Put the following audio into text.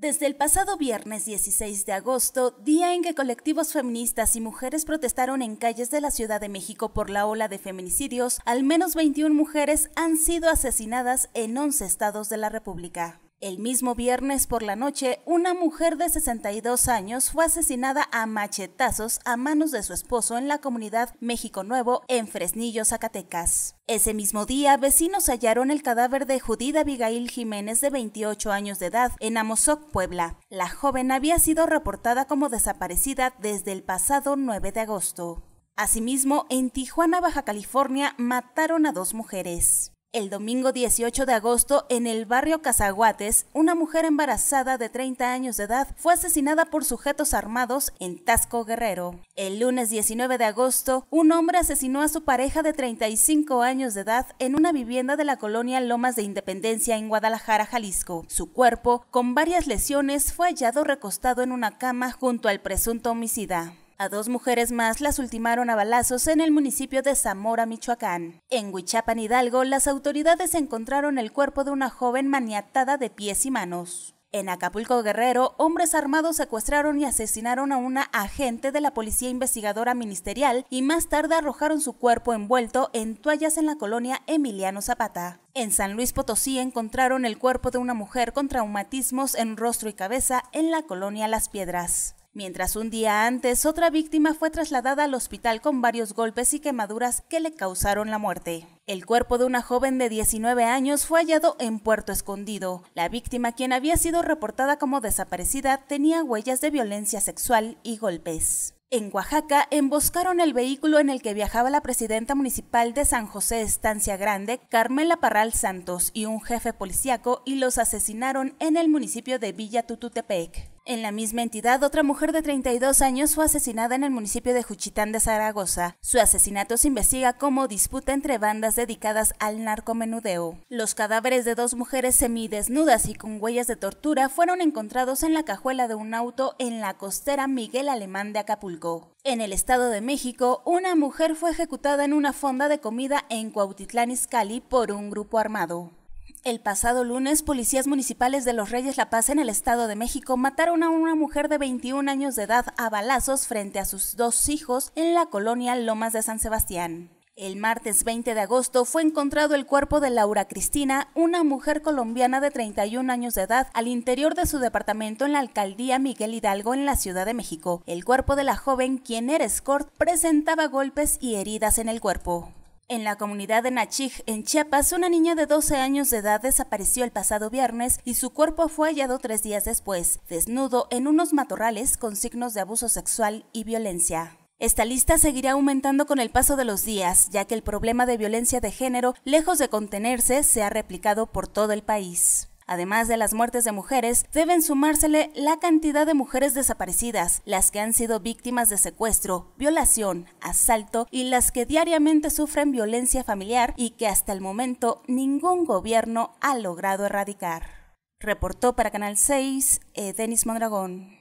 Desde el pasado viernes 16 de agosto, día en que colectivos feministas y mujeres protestaron en calles de la Ciudad de México por la ola de feminicidios, al menos 21 mujeres han sido asesinadas en 11 estados de la República. El mismo viernes por la noche, una mujer de 62 años fue asesinada a machetazos a manos de su esposo en la comunidad México Nuevo, en Fresnillo, Zacatecas. Ese mismo día, vecinos hallaron el cadáver de Judith Abigail Jiménez, de 28 años de edad, en Amozoc, Puebla. La joven había sido reportada como desaparecida desde el pasado 9 de agosto. Asimismo, en Tijuana, Baja California, mataron a dos mujeres. El domingo 18 de agosto, en el barrio Cazaguates, una mujer embarazada de 30 años de edad fue asesinada por sujetos armados en Tasco Guerrero. El lunes 19 de agosto, un hombre asesinó a su pareja de 35 años de edad en una vivienda de la colonia Lomas de Independencia en Guadalajara, Jalisco. Su cuerpo, con varias lesiones, fue hallado recostado en una cama junto al presunto homicida. A dos mujeres más las ultimaron a balazos en el municipio de Zamora, Michoacán. En Huichapan, Hidalgo, las autoridades encontraron el cuerpo de una joven maniatada de pies y manos. En Acapulco Guerrero, hombres armados secuestraron y asesinaron a una agente de la Policía Investigadora Ministerial y más tarde arrojaron su cuerpo envuelto en toallas en la colonia Emiliano Zapata. En San Luis Potosí encontraron el cuerpo de una mujer con traumatismos en rostro y cabeza en la colonia Las Piedras. Mientras un día antes, otra víctima fue trasladada al hospital con varios golpes y quemaduras que le causaron la muerte. El cuerpo de una joven de 19 años fue hallado en Puerto Escondido. La víctima, quien había sido reportada como desaparecida, tenía huellas de violencia sexual y golpes. En Oaxaca emboscaron el vehículo en el que viajaba la presidenta municipal de San José Estancia Grande, Carmela Parral Santos, y un jefe policíaco y los asesinaron en el municipio de Villa Tututepec. En la misma entidad, otra mujer de 32 años fue asesinada en el municipio de Juchitán de Zaragoza. Su asesinato se investiga como disputa entre bandas dedicadas al narcomenudeo. Los cadáveres de dos mujeres semidesnudas y con huellas de tortura fueron encontrados en la cajuela de un auto en la costera Miguel Alemán de Acapulco. En el Estado de México, una mujer fue ejecutada en una fonda de comida en Cuautitlán Izcalli por un grupo armado. El pasado lunes, policías municipales de Los Reyes La Paz en el Estado de México mataron a una mujer de 21 años de edad a balazos frente a sus dos hijos en la colonia Lomas de San Sebastián. El martes 20 de agosto fue encontrado el cuerpo de Laura Cristina, una mujer colombiana de 31 años de edad, al interior de su departamento en la alcaldía Miguel Hidalgo en la Ciudad de México. El cuerpo de la joven, quien era escort, presentaba golpes y heridas en el cuerpo. En la comunidad de Nachig, en Chiapas, una niña de 12 años de edad desapareció el pasado viernes y su cuerpo fue hallado tres días después, desnudo en unos matorrales con signos de abuso sexual y violencia. Esta lista seguirá aumentando con el paso de los días, ya que el problema de violencia de género, lejos de contenerse, se ha replicado por todo el país. Además de las muertes de mujeres, deben sumársele la cantidad de mujeres desaparecidas, las que han sido víctimas de secuestro, violación, asalto y las que diariamente sufren violencia familiar y que hasta el momento ningún gobierno ha logrado erradicar. Reportó para Canal 6 eh, Denis Mondragón.